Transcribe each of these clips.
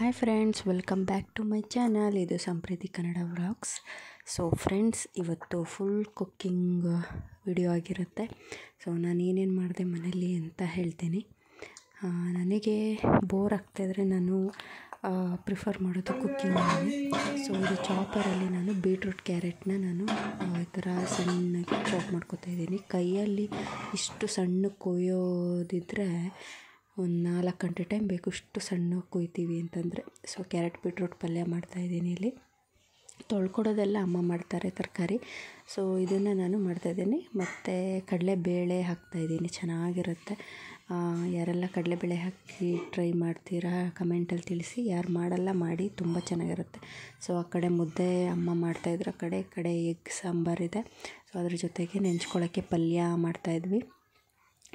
hi friends welcome back to my channel ಇದು Sampreethi Kannada vlogs so friends ಇವತ್ತು full cooking video ಆಗಿರುತ್ತೆ so ನಾನು ಏನೇನು ಮಾಡಿದೆ ಮನೇಲಿ ಅಂತ ಹೇಳ್ತೀನಿ ನನಗೆ ಬೋರ್ ಆಗ್ತಾಯಿದ್ರೆ ನಾನು ಪ್ರಿಫರ್ ಮಾಡೋದು ಕುಕ್ಕಿಂಗ್ ಸೊ ಇದು ಚಾಪರಲ್ಲಿ ನಾನು ಬೀಟ್ರೂಟ್ ಕ್ಯಾರೆಟ್ನ ನಾನು ಈ ಥರ ಸಣ್ಣಗೆ ಚಾಪ್ ಮಾಡ್ಕೋತಾ ಇದ್ದೀನಿ ಕೈಯಲ್ಲಿ ಇಷ್ಟು ಸಣ್ಣ ಕೊಯ್ಯೋದಿದ್ದರೆ ಒಂದು ನಾಲ್ಕು ಗಂಟೆ ಟೈಮ್ ಬೇಕು ಇಷ್ಟು ಸಣ್ಣಗೆ ಕೊಯ್ತೀವಿ ಅಂತಂದರೆ ಸೊ ಕ್ಯಾರೆಟ್ ಬೀಟ್ರೂಟ್ ಪಲ್ಯ ಮಾಡ್ತಾ ಇದ್ದೀನಿ ಇಲ್ಲಿ ತೊಳ್ಕೊಡೋದೆಲ್ಲ ಅಮ್ಮ ಮಾಡ್ತಾರೆ ತರಕಾರಿ ಸೊ ಇದನ್ನು ನಾನು ಮಾಡ್ತಾಯಿದ್ದೀನಿ ಮತ್ತು ಕಡಲೆಬೇಳೆ ಹಾಕ್ತಾಯಿದ್ದೀನಿ ಚೆನ್ನಾಗಿರುತ್ತೆ ಯಾರೆಲ್ಲ ಕಡಲೆ ಬೇಳೆ ಹಾಕಿ ಟ್ರೈ ಮಾಡ್ತೀರಾ ಕಮೆಂಟಲ್ಲಿ ತಿಳಿಸಿ ಯಾರು ಮಾಡಲ್ಲ ಮಾಡಿ ತುಂಬ ಚೆನ್ನಾಗಿರುತ್ತೆ ಸೊ ಆ ಕಡೆ ಮುದ್ದೆ ಅಮ್ಮ ಮಾಡ್ತಾಯಿದ್ರು ಆ ಕಡೆ ಕಡೆ ಎಗ್ ಸಾಂಬಾರಿದೆ ಸೊ ಅದ್ರ ಜೊತೆಗೆ ನೆಂಚ್ಕೊಳ್ಳೋಕ್ಕೆ ಪಲ್ಯ ಮಾಡ್ತಾಯಿದ್ವಿ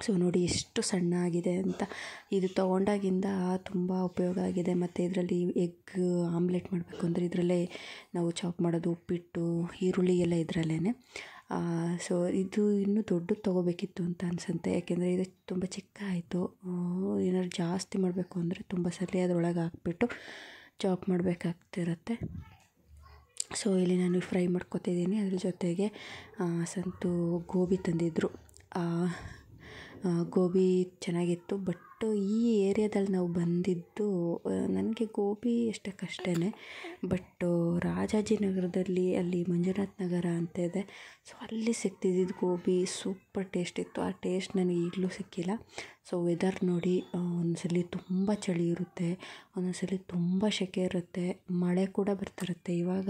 ಸೊ ನೋಡಿ ಎಷ್ಟು ಸಣ್ಣ ಆಗಿದೆ ಅಂತ ಇದು ತೊಗೊಂಡಾಗಿಂದ ತುಂಬ ಉಪಯೋಗ ಆಗಿದೆ ಮತ್ತು ಇದರಲ್ಲಿ ಎಗ್ ಆಮ್ಲೆಟ್ ಮಾಡಬೇಕು ಅಂದರೆ ಇದರಲ್ಲೇ ನಾವು ಚಾಪ್ ಮಾಡೋದು ಉಪ್ಪಿಟ್ಟು ಈರುಳ್ಳಿ ಎಲ್ಲ ಇದರಲ್ಲೇ ಸೊ ಇದು ಇನ್ನೂ ದೊಡ್ಡದು ತೊಗೋಬೇಕಿತ್ತು ಅಂತ ಅನಿಸುತ್ತೆ ಯಾಕೆಂದರೆ ಇದು ತುಂಬ ಚಿಕ್ಕ ಆಯಿತು ಏನಾದ್ರು ಜಾಸ್ತಿ ಮಾಡಬೇಕು ಅಂದರೆ ತುಂಬ ಸರಿ ಅದರೊಳಗೆ ಹಾಕ್ಬಿಟ್ಟು ಚಾಪ್ ಮಾಡಬೇಕಾಗ್ತಿರತ್ತೆ ಸೊ ಇಲ್ಲಿ ನಾನು ಫ್ರೈ ಮಾಡ್ಕೊತಿದ್ದೀನಿ ಅದ್ರ ಜೊತೆಗೆ ಸಂತೂ ಗೋಬಿ ತಂದಿದ್ದರು ಗೋಬಿ ಚೆನ್ನಾಗಿತ್ತು ಬಟ್ ಬಟ್ ಈ ಏರಿಯಾದಲ್ಲಿ ನಾವು ಬಂದಿದ್ದು ನನಗೆ ಗೋಬಿ ಎಷ್ಟಕ್ಕಷ್ಟೇ ಬಟ್ ರಾಜಾಜಿನಗರದಲ್ಲಿ ಅಲ್ಲಿ ಮಂಜುನಾಥ್ ನಗರ ಅಂತ ಇದೆ ಸೊ ಅಲ್ಲಿ ಸಿಗ್ತಿದ್ದಿದ್ದು ಗೋಬಿ ಸೂಪರ್ ಟೇಸ್ಟ್ ಇತ್ತು ಆ ಟೇಸ್ಟ್ ನನಗೆ ಈಗಲೂ ಸಿಕ್ಕಿಲ್ಲ ಸೊ ವೆದರ್ ನೋಡಿ ಒಂದ್ಸಲಿ ತುಂಬ ಚಳಿ ಇರುತ್ತೆ ಒಂದೊಂದ್ಸಲಿ ತುಂಬ ಸೆಕೆ ಇರುತ್ತೆ ಮಳೆ ಕೂಡ ಬರ್ತಿರುತ್ತೆ ಇವಾಗ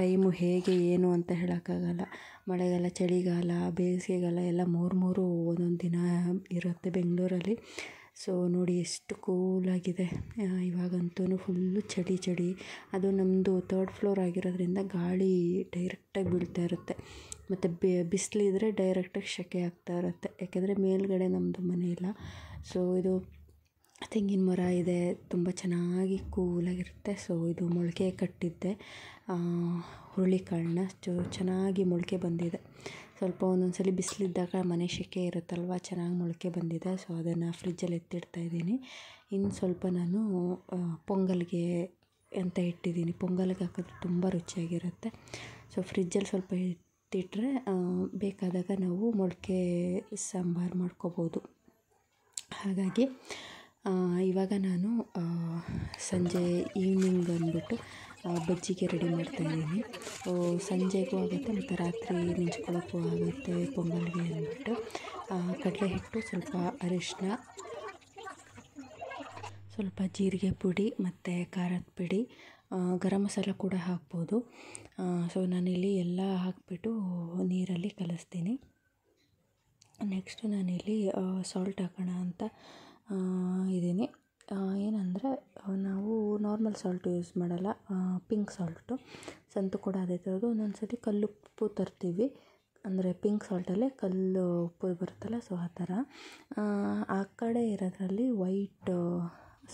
ಟೈಮು ಹೇಗೆ ಏನು ಅಂತ ಹೇಳೋಕ್ಕಾಗಲ್ಲ ಮಳೆಗಾಲ ಚಳಿಗಾಲ ಬೇಸಿಗೆಗಾಲ ಎಲ್ಲ ಮೂರು ಮೂರು ಒಂದೊಂದು ದಿನ ಇರುತ್ತೆ ಬೆಂಗಳೂರಲ್ಲಿ ಸೊ ನೋಡಿ ಎಷ್ಟು ಕೂಲಾಗಿದೆ ಇವಾಗಂತೂ ಫುಲ್ಲು ಚಳಿ ಚಳಿ ಅದು ನಮ್ಮದು ತರ್ಡ್ ಫ್ಲೋರ್ ಆಗಿರೋದ್ರಿಂದ ಗಾಳಿ ಡೈರೆಕ್ಟಾಗಿ ಬೀಳ್ತಾ ಇರುತ್ತೆ ಮತ್ತು ಬಿಸಿಲಿದ್ರೆ ಡೈರೆಕ್ಟಾಗಿ ಶೆಕೆ ಆಗ್ತಾ ಇರುತ್ತೆ ಯಾಕೆಂದರೆ ಮೇಲುಗಡೆ ನಮ್ಮದು ಮನೆ ಇಲ್ಲ ಸೊ ಇದು ತೆಂಗಿನ ಮರ ಇದೆ ತುಂಬ ಚೆನ್ನಾಗಿ ಕೂಲಾಗಿರುತ್ತೆ ಸೊ ಇದು ಮೊಳಕೆ ಕಟ್ಟಿದ್ದೆ ಹುರುಳಿಕಾಳನ್ನ ಚೆನ್ನಾಗಿ ಮೊಳಕೆ ಬಂದಿದೆ ಸ್ವಲ್ಪ ಒಂದೊಂದು ಸಲ ಬಿಸಿಲಿದ್ದಾಗ ಮನೆ ಸೆಕೆ ಇರುತ್ತಲ್ವ ಚೆನ್ನಾಗಿ ಮೊಳಕೆ ಬಂದಿದೆ ಸೊ ಅದನ್ನು ಫ್ರಿಜ್ಜಲ್ಲಿ ಎತ್ತಿಡ್ತಾ ಇದ್ದೀನಿ ಇನ್ನು ಸ್ವಲ್ಪ ನಾನು ಪೊಂಗಲ್ಗೆ ಅಂತ ಇಟ್ಟಿದ್ದೀನಿ ಪೊಂಗಲ್ಗೆ ಹಾಕಿದ್ರೆ ತುಂಬ ರುಚಿಯಾಗಿರುತ್ತೆ ಸೊ ಫ್ರಿಜ್ಜಲ್ಲಿ ಸ್ವಲ್ಪ ಎತ್ತಿಟ್ಟರೆ ಬೇಕಾದಾಗ ನಾವು ಮೊಳಕೆ ಸಾಂಬಾರು ಮಾಡ್ಕೋಬೋದು ಹಾಗಾಗಿ ಇವಾಗ ನಾನು ಸಂಜೆ ಈವ್ನಿಂಗ್ ಬಂದುಬಿಟ್ಟು ಬಜ್ಜಿಗೆ ರೆಡಿ ಮಾಡ್ತಾಯಿದ್ದೀನಿ ಸಂಜೆಗೂ ಆಗುತ್ತೆ ಮತ್ತು ರಾತ್ರಿ ನೆಂಚ್ಕೊಳ್ಳೋಕ್ಕೂ ಆಗುತ್ತೆ ಪೊಂಗಲ್ಗೆ ಅಂದ್ಬಿಟ್ಟು ಕಡಲೆ ಹಿಟ್ಟು ಸ್ವಲ್ಪ ಅರಿಶಿನ ಸ್ವಲ್ಪ ಜೀರಿಗೆ ಪುಡಿ ಮತ್ತು ಖಾರದ ಪುಡಿ ಗರಂ ಮಸಾಲ ಕೂಡ ಹಾಕ್ಬೋದು ಸೊ ನಾನಿಲ್ಲಿ ಎಲ್ಲ ಹಾಕ್ಬಿಟ್ಟು ನೀರಲ್ಲಿ ಕಲಿಸ್ತೀನಿ ನೆಕ್ಸ್ಟು ನಾನಿಲ್ಲಿ ಸಾಲ್ಟ್ ಹಾಕೋಣ ಅಂತ ನಾರ್ಮಲ್ ಸಾಲ್ಟು ಯೂಸ್ ಮಾಡಲ್ಲ ಪಿಂಕ್ ಸಾಲ್ಟು ಸಂತು ಕೂಡ ಅದೇ ಥರದ್ದು ಒಂದೊಂದು ಸರ್ತಿ ಕಲ್ಲು ಉಪ್ಪು ತರ್ತೀವಿ ಅಂದರೆ ಪಿಂಕ್ ಸಾಲ್ಟಲ್ಲೇ ಕಲ್ಲು ಉಪ್ಪು ಬರುತ್ತಲ್ಲ ಸೊ ಆ ಥರ ಆ ಕಡೆ ಇರೋದ್ರಲ್ಲಿ ವೈಟ್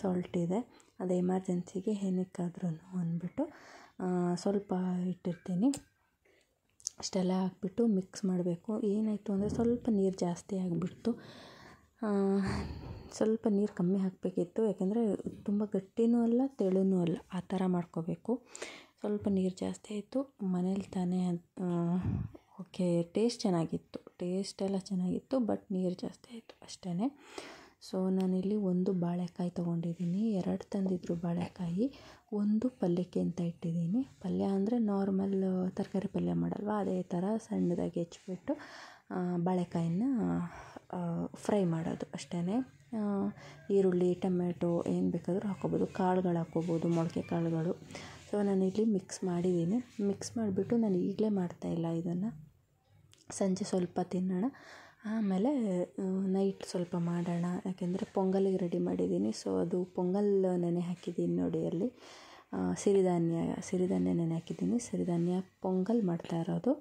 ಸಾಲ್ಟ್ ಇದೆ ಅದು ಎಮರ್ಜೆನ್ಸಿಗೆ ಏನಕ್ಕಾದ್ರೂ ಅಂದ್ಬಿಟ್ಟು ಸ್ವಲ್ಪ ಇಟ್ಟಿರ್ತೀನಿ ಅಷ್ಟೆಲ್ಲ ಹಾಕ್ಬಿಟ್ಟು ಮಿಕ್ಸ್ ಮಾಡಬೇಕು ಏನಾಯಿತು ಅಂದರೆ ಸ್ವಲ್ಪ ನೀರು ಜಾಸ್ತಿ ಆಗಿಬಿಡ್ತು ಸ್ವಲ್ಪ ನೀರು ಕಮ್ಮಿ ಹಾಕಬೇಕಿತ್ತು ಯಾಕೆಂದರೆ ತುಂಬ ಗಟ್ಟಿಯೂ ಅಲ್ಲ ತೆಳುನೂ ಅಲ್ಲ ಆ ಥರ ಮಾಡ್ಕೋಬೇಕು ಸ್ವಲ್ಪ ನೀರು ಜಾಸ್ತಿ ಆಯಿತು ಮನೇಲಿ ತಾನೇ ಓಕೆ ಟೇಸ್ಟ್ ಚೆನ್ನಾಗಿತ್ತು ಟೇಸ್ಟ್ ಎಲ್ಲ ಚೆನ್ನಾಗಿತ್ತು ಬಟ್ ನೀರು ಜಾಸ್ತಿ ಆಯಿತು ಅಷ್ಟೇ ಸೊ ನಾನಿಲ್ಲಿ ಒಂದು ಬಾಳೆಕಾಯಿ ತೊಗೊಂಡಿದ್ದೀನಿ ಎರಡು ತಂದಿದ್ರು ಬಾಳೆಕಾಯಿ ಒಂದು ಪಲ್ಯಕ್ಕೆ ಅಂತ ಇಟ್ಟಿದ್ದೀನಿ ಪಲ್ಯ ಅಂದರೆ ನಾರ್ಮಲ್ ತರಕಾರಿ ಪಲ್ಯ ಮಾಡಲ್ವಾ ಅದೇ ಥರ ಸಣ್ಣದಾಗಿ ಹೆಚ್ಚಿಬಿಟ್ಟು ಬಾಳೆಕಾಯಿನ ಫ್ರೈ ಮಾಡೋದು ಅಷ್ಟೇ ಈರುಳ್ಳಿ ಟೊಮೆಟೊ ಏನು ಬೇಕಾದರೂ ಹಾಕ್ಕೋಬೋದು ಕಾಳುಗಳು ಹಾಕ್ಕೋಬೋದು ಮೊಳಕೆ ಕಾಳುಗಳು ಸೊ ಇಲ್ಲಿ ಮಿಕ್ಸ್ ಮಾಡಿದ್ದೀನಿ ಮಿಕ್ಸ್ ಮಾಡಿಬಿಟ್ಟು ನಾನು ಈಗಲೇ ಮಾಡ್ತಾಯಿಲ್ಲ ಇದನ್ನು ಸಂಜೆ ಸ್ವಲ್ಪ ತಿನ್ನೋಣ ಆಮೇಲೆ ನೈಟ್ ಸ್ವಲ್ಪ ಮಾಡೋಣ ಯಾಕೆಂದರೆ ಪೊಂಗಲಿಗೆ ರೆಡಿ ಮಾಡಿದ್ದೀನಿ ಸೊ ಅದು ಪೊಂಗಲ್ ನೆನೆ ಹಾಕಿದ್ದೀನಿ ನೋಡಿ ಅಲ್ಲಿ ಸಿರಿಧಾನ್ಯ ಸಿರಿಧಾನ್ಯ ನೆನೆ ಹಾಕಿದ್ದೀನಿ ಸಿರಿಧಾನ್ಯ ಪೊಂಗಲ್ ಮಾಡ್ತಾ ಇರೋದು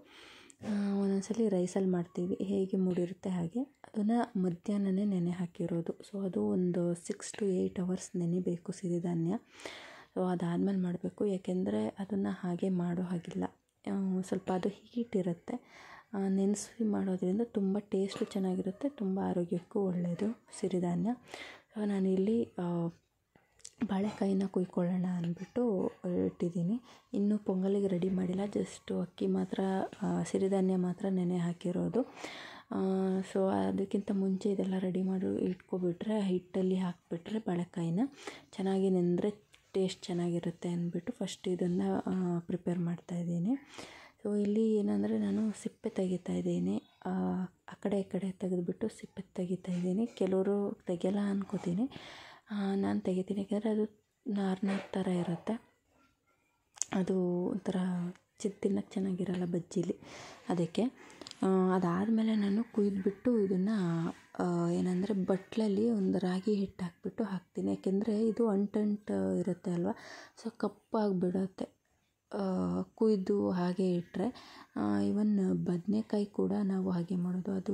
ಒಂದೊಂದ್ಸಲ ರೈಸಲ್ಲಿ ಮಾಡ್ತೀವಿ ಹೇಗೆ ಮೂಡಿರುತ್ತೆ ಹಾಗೆ ಅದನ್ನು ಮಧ್ಯಾಹ್ನನೇ ನೆನೆ ಹಾಕಿರೋದು ಸೊ ಅದು ಒಂದು ಸಿಕ್ಸ್ ಟು ಏಯ್ಟ್ ಅವರ್ಸ್ ನೆನೆಬೇಕು ಸಿರಿಧಾನ್ಯ ಸೊ ಅದಾದಮೇಲೆ ಮಾಡಬೇಕು ಯಾಕೆಂದರೆ ಅದನ್ನು ಹಾಗೆ ಮಾಡೋ ಹಾಗಿಲ್ಲ ಸ್ವಲ್ಪ ಅದು ಹೀಟ್ ಇರುತ್ತೆ ನೆನೆಸಿ ಮಾಡೋದರಿಂದ ತುಂಬ ಟೇಸ್ಟು ಚೆನ್ನಾಗಿರುತ್ತೆ ತುಂಬ ಆರೋಗ್ಯಕ್ಕೂ ಒಳ್ಳೆಯದು ಸಿರಿಧಾನ್ಯ ನಾನಿಲ್ಲಿ ಬಾಳೆಕಾಯಿನ ಕುಯ್ಕೊಳ್ಳೋಣ ಅಂದ್ಬಿಟ್ಟು ಇಟ್ಟಿದ್ದೀನಿ ಇನ್ನೂ ಪೊಂಗಲಿಗೆ ರೆಡಿ ಮಾಡಿಲ್ಲ ಜಸ್ಟು ಅಕ್ಕಿ ಮಾತ್ರ ಸಿರಿಧಾನ್ಯ ಮಾತ್ರ ನೆನೆ ಹಾಕಿರೋದು ಸೊ ಅದಕ್ಕಿಂತ ಮುಂಚೆ ಇದೆಲ್ಲ ರೆಡಿ ಮಾಡಿ ಇಟ್ಕೊಬಿಟ್ರೆ ಹಿಟ್ಟಲ್ಲಿ ಹಾಕಿಬಿಟ್ರೆ ಬಾಳೆಕಾಯಿನ ಚೆನ್ನಾಗಿ ನೆಂದರೆ ಟೇಸ್ಟ್ ಚೆನ್ನಾಗಿರುತ್ತೆ ಅಂದ್ಬಿಟ್ಟು ಫಸ್ಟ್ ಇದನ್ನು ಪ್ರಿಪೇರ್ ಮಾಡ್ತಾಯಿದ್ದೀನಿ ಸೊ ಇಲ್ಲಿ ಏನಂದರೆ ನಾನು ಸಿಪ್ಪೆ ತೆಗಿತಾ ಇದ್ದೀನಿ ಆ ಕಡೆ ಈ ಕಡೆ ತೆಗೆದುಬಿಟ್ಟು ಸಿಪ್ಪೆ ತೆಗಿತಾ ಇದ್ದೀನಿ ಕೆಲವರು ತೆಗೆಯಲ್ಲ ಅನ್ಕೋತೀನಿ ನಾನು ತೆಗಿತೀನಿ ಯಾಕಂದರೆ ಅದು ನಾರ್ನಾರ್ ಥರ ಇರುತ್ತೆ ಅದು ಒಂಥರ ಚಿ ತಿನ್ನಕ್ಕೆ ಚೆನ್ನಾಗಿರಲ್ಲ ಬಜ್ಜಿಲಿ ಅದಕ್ಕೆ ಅದಾದಮೇಲೆ ನಾನು ಕುಯ್ದುಬಿಟ್ಟು ಇದನ್ನು ಏನಂದರೆ ಬಟ್ಲಲ್ಲಿ ಒಂದು ರಾಗಿ ಹಿಟ್ಟು ಹಾಕಿಬಿಟ್ಟು ಹಾಕ್ತೀನಿ ಯಾಕೆಂದರೆ ಇದು ಅಂಟಂಟ್ ಇರುತ್ತೆ ಅಲ್ವಾ ಸೊ ಬಿಡುತ್ತೆ ಕುಯ್ದು ಹಾಗೆ ಇಟ್ಟರೆ ಇವನ್ ಬದನೇಕಾಯಿ ಕೂಡ ನಾವು ಹಾಗೆ ಮಾಡೋದು ಅದು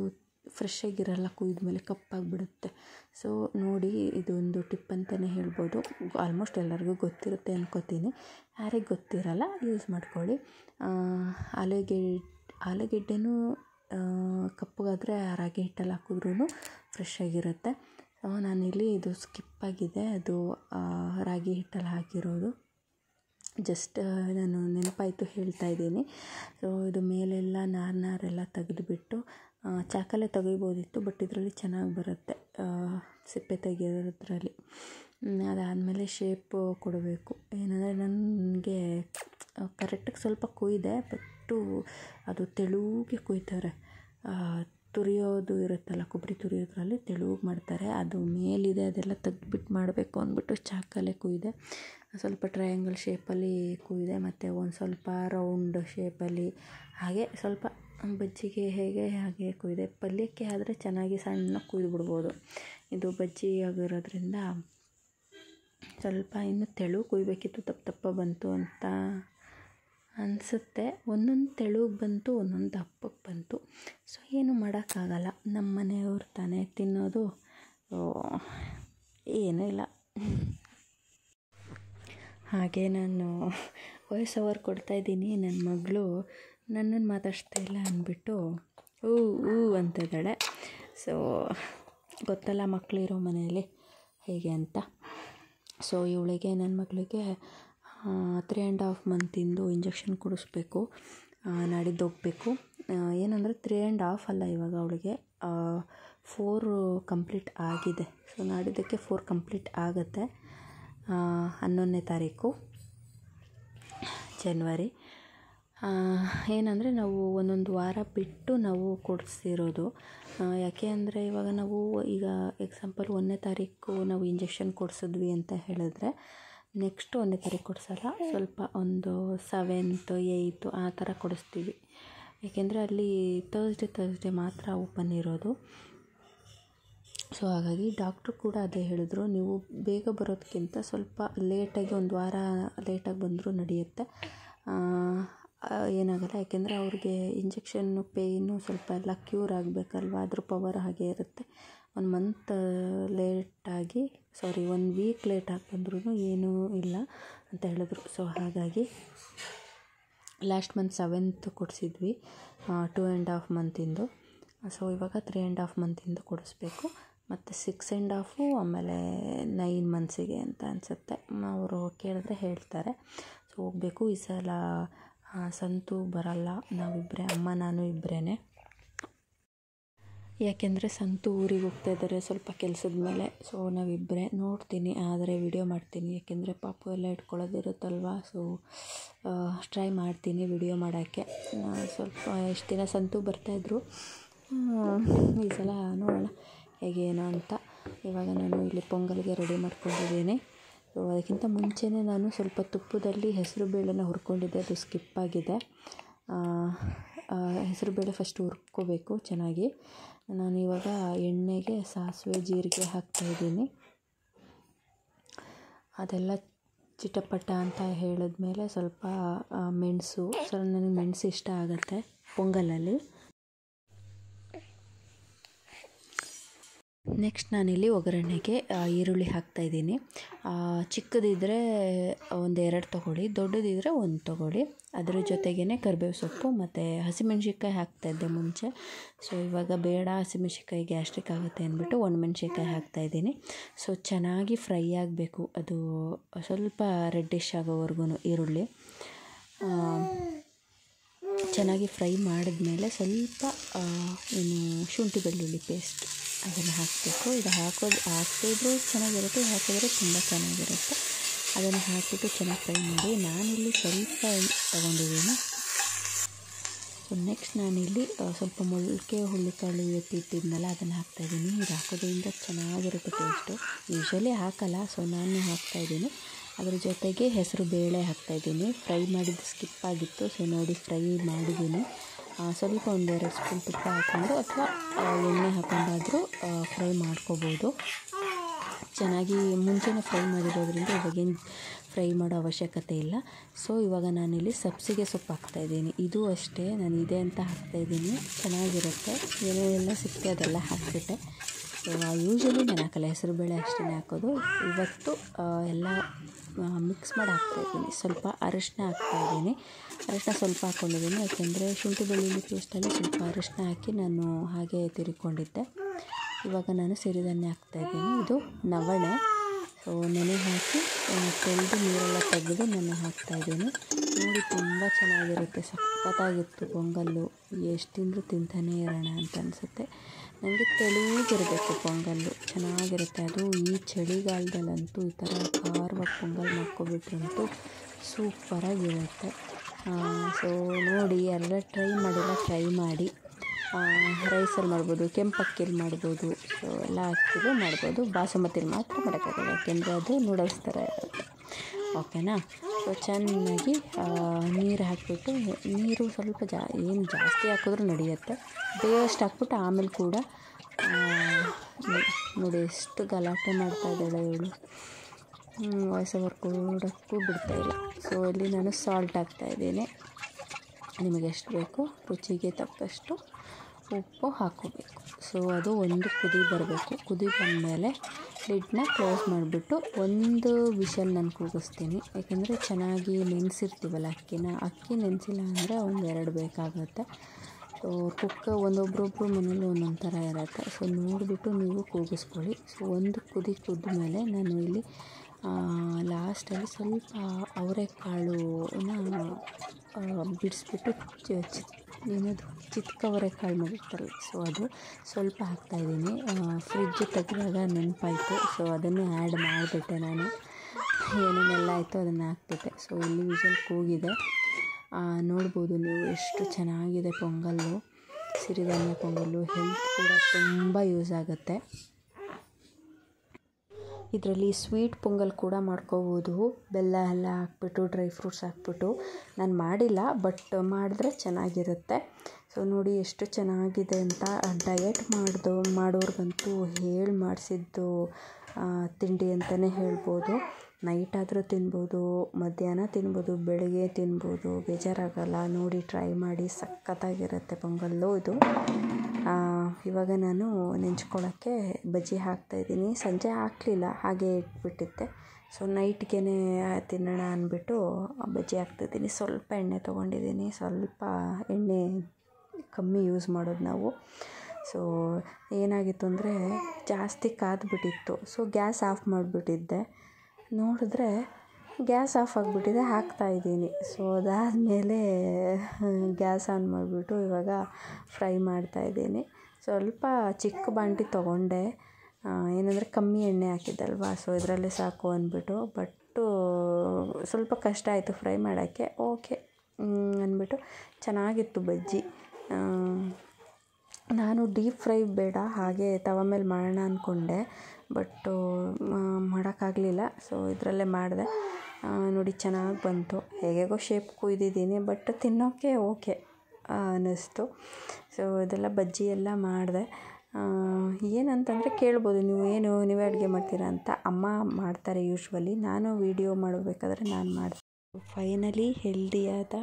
ಫ್ರೆಶ್ಶಾಗಿರಲ್ಲ ಕುಯ್ದ ಮೇಲೆ ಕಪ್ಪಾಗಿಬಿಡುತ್ತೆ ಸೊ ನೋಡಿ ಇದೊಂದು ಟಿಪ್ ಅಂತಲೇ ಹೇಳ್ಬೋದು ಆಲ್ಮೋಸ್ಟ್ ಎಲ್ಲರಿಗೂ ಗೊತ್ತಿರುತ್ತೆ ಅನ್ಕೋತೀನಿ ಯಾರಿಗೆ ಗೊತ್ತಿರಲ್ಲ ಯೂಸ್ ಮಾಡ್ಕೊಳ್ಳಿ ಆಲೂಗೆಡ್ ಆಲೂಗೆಡ್ಡೆನೂ ಕಪ್ಪಗಾದರೆ ರಾಗಿ ಹಿಟ್ಟಲ್ಲಿ ಹಾಕಿದ್ರೂ ಫ್ರೆಶ್ಶಾಗಿರುತ್ತೆ ನಾನಿಲ್ಲಿ ಇದು ಸ್ಕಿಪ್ ಆಗಿದೆ ಅದು ರಾಗಿ ಹಿಟ್ಟಲ್ಲಿ ಹಾಕಿರೋದು ಜಸ್ಟ್ ನಾನು ನೆನಪಾಯಿತು ಹೇಳ್ತಾ ಇದ್ದೀನಿ ಸೊ ಇದು ಮೇಲೆಲ್ಲ ನಾರ್ನಾರೆಲ್ಲ ತೆಗೆದುಬಿಟ್ಟು ಚಾಕಲ್ಲೇ ತೆಗಿಬೋದಿತ್ತು ಬಟ್ ಇದರಲ್ಲಿ ಚೆನ್ನಾಗಿ ಬರುತ್ತೆ ಸಿಪ್ಪೆ ತೆಗಿಯೋದ್ರಲ್ಲಿ ಅದಾದಮೇಲೆ ಶೇಪು ಕೊಡಬೇಕು ಏನಂದರೆ ನನಗೆ ಕರೆಕ್ಟಾಗಿ ಸ್ವಲ್ಪ ಕುಯ್ದೆ ಬಟ್ಟು ಅದು ತೆಳುಗೆ ಕುಯ್ತಾರೆ ತುರಿಯೋದು ಇರುತ್ತಲ್ಲ ಕೊಬ್ಬರಿ ತುರಿಯೋದ್ರಲ್ಲಿ ತೆಳುಗೆ ಮಾಡ್ತಾರೆ ಅದು ಮೇಲಿದೆ ಅದೆಲ್ಲ ತೆಗ್ದುಬಿಟ್ಟು ಮಾಡಬೇಕು ಅಂದ್ಬಿಟ್ಟು ಚಾಕಲ್ಲೇ ಕುಯ್ದೆ ಸ್ವಲ್ಪ ಟ್ರಯಾಂಗಲ್ ಶೇಪಲ್ಲಿ ಕುಯ್ದೆ ಮತ್ತು ಒಂದು ಸ್ವಲ್ಪ ರೌಂಡ್ ಶೇಪಲ್ಲಿ ಹಾಗೆ ಸ್ವಲ್ಪ ಬಜ್ಜಿಗೆ ಹೇಗೆ ಹಾಗೆ ಕುಯ್ದೆ ಪಲ್ಯಕ್ಕೆ ಆದರೆ ಚೆನ್ನಾಗಿ ಸಣ್ಣ ಕುಯ್ದು ಬಿಡ್ಬೋದು ಇದು ಬಜ್ಜಿ ಆಗಿರೋದ್ರಿಂದ ಸ್ವಲ್ಪ ಇನ್ನು ತೆಳು ಕುಯ್ಬೇಕಿತ್ತು ತಪ್ಪು ತಪ್ಪ ಬಂತು ಅಂತ ಅನಿಸುತ್ತೆ ಒಂದೊಂದು ತೆಳುಗೆ ಬಂತು ಒಂದೊಂದು ದಪ್ಪಕ್ಕೆ ಬಂತು ಸೊ ಏನು ಮಾಡೋಕ್ಕಾಗಲ್ಲ ನಮ್ಮ ಮನೆಯವ್ರು ತಾನೇ ತಿನ್ನೋದು ಏನೂ ಇಲ್ಲ ಹಾಗೆ ನಾನು ವಾಯ್ಸ್ ಓವರ್ ಕೊಡ್ತಾಯಿದ್ದೀನಿ ನನ್ನ ಮಗಳು ನನ್ನನ್ನು ಮಾತಾಡ್ತಾ ಇಲ್ಲ ಅಂದ್ಬಿಟ್ಟು ಹೂ ಅಂತ ಇದ್ದಾಳೆ ಸೊ ಗೊತ್ತಲ್ಲ ಮಕ್ಕಳಿರೋ ಮನೆಯಲ್ಲಿ ಹೇಗೆ ಅಂತ ಸೊ ಇವಳಿಗೆ ನನ್ನ ಮಗಳಿಗೆ ತ್ರೀ ಆ್ಯಂಡ್ ಹಾಫ್ ಮಂತಿಂದು ಇಂಜೆಕ್ಷನ್ ಕೊಡಿಸ್ಬೇಕು ನಾಡಿದ್ದು ಹೋಗಬೇಕು ಏನಂದರೆ ತ್ರೀ ಆ್ಯಂಡ್ ಹಾಫ್ ಅಲ್ಲ ಇವಾಗ ಅವಳಿಗೆ ಫೋರ್ ಕಂಪ್ಲೀಟ್ ಆಗಿದೆ ಸೊ ನಾಡಿದ್ದಕ್ಕೆ ಫೋರ್ ಕಂಪ್ಲೀಟ್ ಆಗುತ್ತೆ ಹನ್ನೊಂದನೇ ತಾರೀಕು ಜನ್ವರಿ ಏನಂದರೆ ನಾವು ಒಂದೊಂದು ವಾರ ಬಿಟ್ಟು ನಾವು ಕೊಡಿಸಿರೋದು ಯಾಕೆ ಅಂದರೆ ಇವಾಗ ನಾವು ಈಗ ಎಕ್ಸಾಂಪಲ್ ಒಂದನೇ ತಾರೀಕು ನಾವು ಇಂಜೆಕ್ಷನ್ ಕೊಡಿಸಿದ್ವಿ ಅಂತ ಹೇಳಿದ್ರೆ ನೆಕ್ಸ್ಟ್ ಒಂದೇ ತಾರೀಕು ಕೊಡಿಸಲ್ಲ ಸ್ವಲ್ಪ ಒಂದು ಸೆವೆಂತ್ ಏಯ್ತು ಆ ಥರ ಕೊಡಿಸ್ತೀವಿ ಯಾಕೆಂದರೆ ಅಲ್ಲಿ ತರ್ಸ್ಡೇ ತರ್ಸ್ಡೇ ಮಾತ್ರ ಓಪನ್ ಇರೋದು ಸೊ ಹಾಗಾಗಿ ಡಾಕ್ಟ್ರು ಕೂಡ ಅದೇ ಹೇಳಿದ್ರು ನೀವು ಬೇಗ ಬರೋದಕ್ಕಿಂತ ಸ್ವಲ್ಪ ಲೇಟಾಗಿ ಒಂದು ವಾರ ಲೇಟಾಗಿ ಬಂದರೂ ನಡೆಯುತ್ತೆ ಏನಾಗಲ್ಲ ಯಾಕೆಂದರೆ ಅವ್ರಿಗೆ ಇಂಜೆಕ್ಷನ್ನು ಪೇಯ್ನು ಸ್ವಲ್ಪ ಎಲ್ಲ ಕ್ಯೂರ್ ಆಗಬೇಕಲ್ವ ಅದ್ರ ಪವರ್ ಹಾಗೆ ಇರುತ್ತೆ ಒಂದು ಮಂತ್ ಲೇಟಾಗಿ ಸಾರಿ ಒನ್ ವೀಕ್ ಆಗಿ ಬಂದ್ರೂ ಏನೂ ಇಲ್ಲ ಅಂತ ಹೇಳಿದ್ರು ಸೊ ಹಾಗಾಗಿ ಲಾಸ್ಟ್ ಮಂತ್ ಸೆವೆಂತ್ ಕೊಡಿಸಿದ್ವಿ ಟೂ ಆ್ಯಂಡ್ ಹಾಫ್ ಮಂತಿಂದು ಸೊ ಇವಾಗ ತ್ರೀ ಆ್ಯಂಡ್ ಹಾಫ್ ಮಂತಿಂದು ಕೊಡಿಸ್ಬೇಕು ಮತ್ತು ಸಿಕ್ಸ್ ಆ್ಯಂಡ್ ಹಾಫು ಆಮೇಲೆ ನೈನ್ ಮಂತ್ಸಿಗೆ ಅಂತ ಅನಿಸುತ್ತೆ ಅವರು ಕೇಳಿದ್ರೆ ಹೇಳ್ತಾರೆ ಸೊ ಹೋಗಬೇಕು ಈ ಸಲ ಸಂತು ಬರಲ್ಲ ನಾವಿಬ್ಬರೇ ಅಮ್ಮ ನಾನು ಇಬ್ಬರೇ ಯಾಕೆಂದರೆ ಸಂತು ಊರಿಗೆ ಹೋಗ್ತಾ ಇದ್ದಾರೆ ಸ್ವಲ್ಪ ಕೆಲಸದ ಮೇಲೆ ಸೊ ನಾವಿಬ್ಬರೇ ನೋಡ್ತೀನಿ ಆದರೆ ವಿಡಿಯೋ ಮಾಡ್ತೀನಿ ಯಾಕೆಂದರೆ ಪಾಪು ಎಲ್ಲ ಇಟ್ಕೊಳ್ಳೋದಿರುತ್ತಲ್ವ ಸೊ ಟ್ರೈ ಮಾಡ್ತೀನಿ ವಿಡಿಯೋ ಮಾಡೋಕ್ಕೆ ಸ್ವಲ್ಪ ಎಷ್ಟು ದಿನ ಸಂತು ಬರ್ತಾಯಿದ್ರು ಈ ಸಲ ನೋಡೋಣ ಹೇಗೇನೋ ಅಂತ ಇವಾಗ ನಾನು ಇಲ್ಲಿ ಪೊಂಗಲ್ಗೆ ರೆಡಿ ಮಾಡ್ಕೊಂಡಿದ್ದೀನಿ ಅದಕ್ಕಿಂತ ಮುಂಚೆಯೇ ನಾನು ಸ್ವಲ್ಪ ತುಪ್ಪದಲ್ಲಿ ಹೆಸರು ಬೇಳೆನ ಹುರ್ಕೊಂಡಿದ್ದೆ ಅದು ಸ್ಕಿಪ್ ಆಗಿದೆ ಹೆಸರು ಬೇಳೆ ಫಸ್ಟ್ ಹುರ್ಕೋಬೇಕು ಚೆನ್ನಾಗಿ ನಾನು ಇವಾಗ ಎಣ್ಣೆಗೆ ಸಾಸಿವೆ ಜೀರಿಗೆ ಹಾಕ್ತಾ ಇದ್ದೀನಿ ಅದೆಲ್ಲ ಚಿಟಪಟ ಅಂತ ಹೇಳಿದ್ಮೇಲೆ ಸ್ವಲ್ಪ ಮೆಣಸು ಸೊ ನನಗೆ ಮೆಣಸು ಇಷ್ಟ ಆಗುತ್ತೆ ಪೊಂಗಲಲ್ಲಿ ನೆಕ್ಸ್ಟ್ ನಾನಿಲ್ಲಿ ಒಗ್ಗರಣೆಗೆ ಈರುಳ್ಳಿ ಹಾಕ್ತಾ ಇದ್ದೀನಿ ಚಿಕ್ಕದಿದ್ದರೆ ಎರಡು ತೊಗೊಳ್ಳಿ ದೊಡ್ಡದಿದ್ದರೆ ಒಂದು ತೊಗೊಳ್ಳಿ ಅದರ ಜೊತೆಗೇ ಕರಿಬೇವು ಸೊಪ್ಪು ಮತ್ತು ಹಸಿಮೆಣ್ಸಿನ್ಕಾಯಿ ಹಾಕ್ತಾಯಿದ್ದೆ ಮುಂಚೆ ಸೊ ಇವಾಗ ಬೇಡ ಹಸಿಮೆಣ್ಸಿನ್ಕಾಯಿ ಗ್ಯಾಸ್ಟ್ರಿಕ್ ಆಗುತ್ತೆ ಅಂದ್ಬಿಟ್ಟು ಹಾಕ್ತಾ ಹಾಕ್ತಾಯಿದ್ದೀನಿ ಸೊ ಚೆನ್ನಾಗಿ ಫ್ರೈ ಆಗಬೇಕು ಅದು ಸ್ವಲ್ಪ ರೆಡ್ಡಿಶ್ ಆಗೋವರೆಗೂ ಈರುಳ್ಳಿ ಚೆನ್ನಾಗಿ ಫ್ರೈ ಮಾಡಿದ್ಮೇಲೆ ಸ್ವಲ್ಪ ಏನು ಶುಂಠಿ ಬೆಳ್ಳುಳ್ಳಿ ಪೇಸ್ಟ್ ಅದನ್ನು ಹಾಕಬೇಕು ಇದು ಹಾಕೋದು ಹಾಕ್ತಿದ್ರು ಚೆನ್ನಾಗಿರುತ್ತೆ ಹಾಕಿದ್ರೆ ತುಂಬ ಚೆನ್ನಾಗಿರುತ್ತೆ ಅದನ್ನು ಹಾಕಿಬಿಟ್ಟು ಚೆನ್ನಾಗಿ ಫ್ರೈ ಮಾಡಿ ನಾನಿಲ್ಲಿ ಸ್ವಲ್ಪ ತೊಗೊಂಡಿದ್ದೀನಿ ಸೊ ನೆಕ್ಸ್ಟ್ ನಾನಿಲ್ಲಿ ಸ್ವಲ್ಪ ಮೊಳಕೆ ಎತ್ತಿ ಇಟ್ಟಿದ್ನಲ್ಲ ಅದನ್ನು ಹಾಕ್ತಾಯಿದ್ದೀನಿ ಇದು ಹಾಕೋದ್ರಿಂದ ಚೆನ್ನಾಗಿರುತ್ತೆ ಟೇಸ್ಟು ಯೂಶ್ವಲಿ ಹಾಕಲ್ಲ ಸೊ ನಾನು ಹಾಕ್ತಾಯಿದ್ದೀನಿ ಅದ್ರ ಜೊತೆಗೆ ಹೆಸರು ಬೇಳೆ ಹಾಕ್ತಾಯಿದ್ದೀನಿ ಫ್ರೈ ಮಾಡಿದ್ದು ಸ್ಕಿಪ್ ಆಗಿತ್ತು ಸೊ ನೋಡಿ ಫ್ರೈ ಮಾಡಿದ್ದೀನಿ ಸ್ವಲ್ಪ ಒಂದೆರಡು ಸ್ಪೂನ್ ತುಪ್ಪ ಹಾಕ್ಕೊಂಡು ಅಥವಾ ಎಣ್ಣೆ ಹಾಕ್ಕೊಂಡಾದರೂ ಫ್ರೈ ಮಾಡ್ಕೋಬೋದು ಚೆನ್ನಾಗಿ ಮುಂಚೆನೇ ಫ್ರೈ ಮಾಡಿರೋದ್ರಿಂದ ಇವಾಗೇನು ಫ್ರೈ ಮಾಡೋ ಅವಶ್ಯಕತೆ ಇಲ್ಲ ಸೊ ಇವಾಗ ನಾನಿಲ್ಲಿ ಸಬ್ಸಿಗೆ ಸೊಪ್ಪು ಹಾಕ್ತಾಯಿದ್ದೀನಿ ಇದು ಅಷ್ಟೇ ನಾನು ಇದೆ ಅಂತ ಹಾಕ್ತಾಯಿದ್ದೀನಿ ಚೆನ್ನಾಗಿರುತ್ತೆ ಏನೇನೆಲ್ಲ ಸಿಕ್ಕಿ ಅದೆಲ್ಲ ಹಾಕ್ಬಿಟ್ಟೆ ಸೊ ಯೂಶ್ವಲಿ ನಾನು ಹಾಕಲ್ಲ ಹೆಸರು ಬೇಳೆ ಅಷ್ಟೇ ಹಾಕೋದು ಇವತ್ತು ಎಲ್ಲ ಮಿಕ್ಸ್ ಮಾಡಿ ಹಾಕ್ತಾಯಿದ್ದೀನಿ ಸ್ವಲ್ಪ ಅರಿಶಿನ ಹಾಕ್ತಾಯಿದ್ದೀನಿ ಅರಿಶಿನ ಸ್ವಲ್ಪ ಹಾಕ್ಕೊಂಡಿದ್ದೀನಿ ಯಾಕೆಂದರೆ ಶುಂಠಿ ಬೆಳ್ಳುಳ್ಳಿ ಪೇಸ್ಟಲ್ಲಿ ಸ್ವಲ್ಪ ಅರಿಶಿನ ಹಾಕಿ ನಾನು ಹಾಗೆ ತಿರುಕೊಂಡಿದ್ದೆ ಇವಾಗ ನಾನು ಸಿರಿಧಾನ್ಯ ಹಾಕ್ತಾಯಿದ್ದೀನಿ ಇದು ನವಣೆ ಸೊ ನೆನೆ ಹಾಕಿ ತೆಳ್ದು ನೀರೆಲ್ಲ ತೆಗೆದು ನಾನು ಹಾಕ್ತಾಯಿದ್ದೀನಿ ನೋಡಿ ತುಂಬ ಚೆನ್ನಾಗಿರುತ್ತೆ ಸಖತ್ತಾಗಿತ್ತು ಪೊಂಗಲ್ಲು ಎಷ್ಟು ತಿಂದರೂ ತಿಂತಾನೇ ಇರೋಣ ಅಂತ ಅನಿಸುತ್ತೆ ನನಗೆ ತೆಳುಗಿರಬೇಕು ಪೊಂಗಲ್ಲು ಚೆನ್ನಾಗಿರುತ್ತೆ ಅದು ಈ ಚಳಿಗಾಲದಲ್ಲಂತೂ ಈ ಥರ ಖಾರವಾಗಿ ಪೊಂಗಲ್ ಮಾಡ್ಕೊಬಿಟ್ರಂತೂ ಸೂಪರಾಗಿರುತ್ತೆ ಸೊ ನೋಡಿ ಎಲ್ಲ ಟ್ರೈ ಮಾಡಿಲ್ಲ ಟ್ರೈ ಮಾಡಿ ರೈಸಲ್ಲಿ ಮಾಡ್ಬೋದು ಕೆಂಪಕ್ಕಿಯಲ್ಲಿ ಮಾಡ್ಬೋದು ಸೊ ಎಲ್ಲ ಅಕ್ಕಿಲೂ ಮಾಡ್ಬೋದು ಬಾಸುಮತಿಲಿ ಮಾತ್ರ ಮಾಡೋಕ್ಕಾಗಲ್ಲ ಯಾಕೆಂದರೆ ಅದು ನೂಡಲ್ಸ್ ಥರ ಇರುತ್ತೆ ಓಕೆನಾ ಸೊ ಚೆನ್ನಾಗಿ ನೀರು ಹಾಕಿಬಿಟ್ಟು ನೀರು ಸ್ವಲ್ಪ ಜಾ ಏನು ಜಾಸ್ತಿ ಹಾಕಿದ್ರೂ ನಡೆಯುತ್ತೆ ಬೇಸ್ಟ್ ಹಾಕ್ಬಿಟ್ಟು ಆಮೇಲೆ ಕೂಡ ನೋಡಿ ಎಷ್ಟು ಗಲಾಟೆ ಮಾಡ್ತಾ ಇದ್ದಾಳೆ ಇವಳು ವಾಯ್ಸ್ ಓವರ್ ಕೊಡೋಕ್ಕೂ ಬಿಡ್ತಾಯಿಲ್ಲ ಸೊ ಇಲ್ಲಿ ನಾನು ಸಾಲ್ಟ್ ಹಾಕ್ತಾಯಿದ್ದೇನೆ ನಿಮಗೆ ಎಷ್ಟು ಬೇಕು ರುಚಿಗೆ ತಕ್ಕಷ್ಟು ಉಪ್ಪು ಹಾಕೋಬೇಕು ಸೊ ಅದು ಒಂದು ಕುದಿ ಬರಬೇಕು ಕುದಿ ಬಂದಮೇಲೆ ಲಿಡ್ನ ಕ್ಲೋಸ್ ಮಾಡಿಬಿಟ್ಟು ಒಂದು ವಿಷಲ್ ನಾನು ಕೂಗಿಸ್ತೀನಿ ಯಾಕೆಂದರೆ ಚೆನ್ನಾಗಿ ನೆನೆಸಿರ್ತೀವಲ್ಲ ಅಕ್ಕಿನ ಅಕ್ಕಿ ನೆನೆಸಿಲ್ಲ ಅಂದರೆ ಒಂದು ಎರಡು ಬೇಕಾಗುತ್ತೆ ಸೊ ಕುಕ್ಕ ಒಂದೊಬ್ರೊಬ್ರು ಮನೇಲಿ ಒಂದೊಂದು ಥರ ಇರುತ್ತೆ ಸೊ ನೋಡಿಬಿಟ್ಟು ನೀವು ಕೂಗಿಸ್ಕೊಳ್ಳಿ ಸೊ ಒಂದು ಕುದಿ ಕುದ್ದ ಮೇಲೆ ನಾನು ಇಲ್ಲಿ ಲಾಸ್ಟಲ್ಲಿ ಸ್ವಲ್ಪ ಅವರೆಕಾಳು ಬಿಡಿಸ್ಬಿಟ್ಟು ಏನದು ಚಿತ್ಕವರೆ ಕಾಳು ಮಾಡಿರ್ತಾರಲ್ಲ ಸೊ ಅದು ಸ್ವಲ್ಪ ಹಾಕ್ತಾಯಿದ್ದೀನಿ ಫ್ರಿಜ್ ತೆಗೆದಾಗ ನೆನಪಾಯಿತು ಸೊ ಅದನ್ನೇ ಆ್ಯಡ್ ಮಾಡಿಬಿಟ್ಟೆ ನಾನು ಏನೇನೆಲ್ಲ ಆಯಿತು ಅದನ್ನು ಹಾಕ್ಬಿಟ್ಟೆ ಸೊ ಇಲ್ಲಿ ವಿಷಲ್ ಕೂಗಿದೆ ನೋಡ್ಬೋದು ನೀವು ಎಷ್ಟು ಚೆನ್ನಾಗಿದೆ ಪೊಂಗಲ್ಲು ಸಿರಿಧಾನ್ಯ ಪೊಂಗಲ್ಲು ಹೆಲ್ತ್ ಕೂಡ ತುಂಬ ಯೂಸ್ ಆಗುತ್ತೆ ಇದರಲ್ಲಿ ಸ್ವೀಟ್ ಪೊಂಗಲ್ ಕೂಡ ಮಾಡ್ಕೋಬೋದು ಬೆಲ್ಲ ಎಲ್ಲ ಹಾಕ್ಬಿಟ್ಟು ಡ್ರೈ ಫ್ರೂಟ್ಸ್ ಹಾಕ್ಬಿಟ್ಟು ನಾನು ಮಾಡಿಲ್ಲ ಬಟ್ ಮಾಡಿದ್ರೆ ಚೆನ್ನಾಗಿರುತ್ತೆ ಸೊ ನೋಡಿ ಎಷ್ಟು ಚೆನ್ನಾಗಿದೆ ಅಂತ ಡಯಟ್ ಮಾಡಿದೋ ಮಾಡೋರ್ಗಂತೂ ಹೇಳಿ ಮಾಡಿಸಿದ್ದು ತಿಂಡಿ ಅಂತಲೇ ಹೇಳ್ಬೋದು ನೈಟ್ ಆದರೂ ತಿನ್ಬೋದು ಮಧ್ಯಾಹ್ನ ತಿನ್ಬೋದು ಬೆಳಗ್ಗೆ ತಿನ್ಬೋದು ಬೇಜಾರಾಗಲ್ಲ ನೋಡಿ ಟ್ರೈ ಮಾಡಿ ಸಖತ್ತಾಗಿರುತ್ತೆ ಪೊಂಗಲ್ಲು ಇದು ಇವಾಗ ನಾನು ನೆಂಚ್ಕೊಳ್ಳೋಕ್ಕೆ ಬಜ್ಜಿ ಹಾಕ್ತಾಯಿದ್ದೀನಿ ಸಂಜೆ ಹಾಕಲಿಲ್ಲ ಹಾಗೆ ಇಟ್ಬಿಟ್ಟಿದ್ದೆ ಸೊ ನೈಟ್ಗೆ ತಿನ್ನೋಣ ಅಂದ್ಬಿಟ್ಟು ಬಜ್ಜಿ ಹಾಕ್ತಿದ್ದೀನಿ ಸ್ವಲ್ಪ ಎಣ್ಣೆ ತೊಗೊಂಡಿದ್ದೀನಿ ಸ್ವಲ್ಪ ಎಣ್ಣೆ ಕಮ್ಮಿ ಯೂಸ್ ಮಾಡೋದು ನಾವು ಸೊ ಏನಾಗಿತ್ತು ಅಂದರೆ ಜಾಸ್ತಿ ಕಾದ್ಬಿಟ್ಟಿತ್ತು ಸೊ ಗ್ಯಾಸ್ ಆಫ್ ಮಾಡಿಬಿಟ್ಟಿದ್ದೆ ನೋಡಿದ್ರೆ ಗ್ಯಾಸ್ ಆಫ್ ಆಗಿಬಿಟ್ಟಿದೆ ಹಾಕ್ತಾಯಿದ್ದೀನಿ ಸೊ ಅದಾದಮೇಲೆ ಗ್ಯಾಸ್ ಆನ್ ಮಾಡಿಬಿಟ್ಟು ಇವಾಗ ಫ್ರೈ ಮಾಡ್ತಾ ಸ್ವಲ್ಪ ಚಿಕ್ಕ ಬಾಂಡಿ ತೊಗೊಂಡೆ ಏನಂದರೆ ಕಮ್ಮಿ ಎಣ್ಣೆ ಹಾಕಿದ್ದಲ್ವಾ ಸೊ ಇದರಲ್ಲೇ ಸಾಕು ಅಂದ್ಬಿಟ್ಟು ಬಟ್ಟು ಸ್ವಲ್ಪ ಕಷ್ಟ ಆಯಿತು ಫ್ರೈ ಮಾಡೋಕ್ಕೆ ಓಕೆ ಅಂದ್ಬಿಟ್ಟು ಚೆನ್ನಾಗಿತ್ತು ಬಜ್ಜಿ ನಾನು ಡೀಪ್ ಫ್ರೈ ಬೇಡ ಹಾಗೆ ತವ ಮೇಲೆ ಮಾಡೋಣ ಅಂದ್ಕೊಂಡೆ ಬಟ್ಟು ಮಾಡೋಕ್ಕಾಗ್ಲಿಲ್ಲ ಸೊ ಇದರಲ್ಲೇ ಮಾಡಿದೆ ನೋಡಿ ಚೆನ್ನಾಗಿ ಬಂತು ಹೇಗೇಗೋ ಶೇಪ್ ಕುಯ್ದಿದ್ದೀನಿ ಬಟ್ ತಿನ್ನೋಕ್ಕೆ ಓಕೆ ಅನ್ನಿಸ್ತು ಸೊ ಇದೆಲ್ಲ ಬಜ್ಜಿ ಎಲ್ಲ ಮಾಡಿದೆ ಏನಂತಂದರೆ ಕೇಳ್ಬೋದು ನೀವು ಏನು ನೀವೇ ಅಡುಗೆ ಮಾಡ್ತೀರಾ ಅಂತ ಅಮ್ಮ ಮಾಡ್ತಾರೆ ಯೂಶ್ವಲಿ ನಾನು ವೀಡಿಯೋ ಮಾಡಬೇಕಾದ್ರೆ ನಾನು ಮಾಡ್ತೀನಿ ಫೈನಲಿ ಹೆಲ್ದಿಯಾದ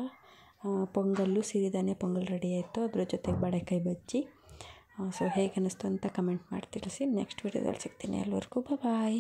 ಪೊಂಗಲ್ಲು ಸಿರಿಧಾನ್ಯ ಪೊಂಗಲ್ ರೆಡಿ ಆಯಿತು ಅದ್ರ ಜೊತೆಗೆ ಬಾಳೆಕಾಯಿ ಬಜ್ಜಿ ಸೊ ಹೇಗೆ ಅನ್ನಿಸ್ತು ಅಂತ ಕಮೆಂಟ್ ಮಾಡಿ ತಿಳಿಸಿ ನೆಕ್ಸ್ಟ್ ವೀಡಿಯೋದಲ್ಲಿ ಸಿಗ್ತೀನಿ ಅಲ್ಲಿವರೆಗೂ ಬಾಯ್